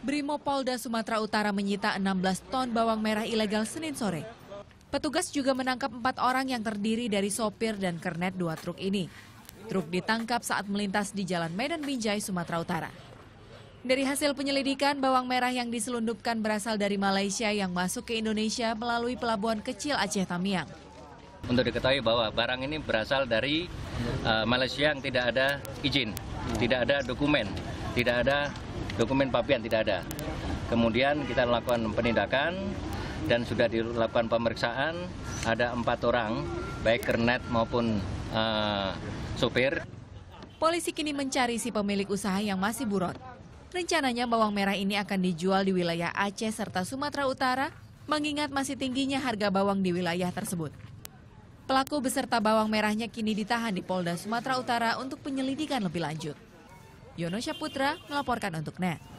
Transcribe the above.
Brimopolda Sumatera Utara menyita 16 ton bawang merah ilegal Senin sore. Petugas juga menangkap empat orang yang terdiri dari sopir dan kernet dua truk ini. Truk ditangkap saat melintas di Jalan Medan Binjai, Sumatera Utara. Dari hasil penyelidikan, bawang merah yang diselundupkan berasal dari Malaysia yang masuk ke Indonesia melalui pelabuhan kecil Aceh Tamiang. Untuk diketahui bahwa barang ini berasal dari uh, Malaysia yang tidak ada izin, tidak ada dokumen tidak ada dokumen papian, tidak ada. Kemudian kita lakukan penindakan dan sudah dilakukan pemeriksaan ada empat orang baik kernet maupun uh, sopir. Polisi kini mencari si pemilik usaha yang masih buron. Rencananya bawang merah ini akan dijual di wilayah Aceh serta Sumatera Utara, mengingat masih tingginya harga bawang di wilayah tersebut. Pelaku beserta bawang merahnya kini ditahan di Polda Sumatera Utara untuk penyelidikan lebih lanjut. Yono Syaputra melaporkan untuk NET.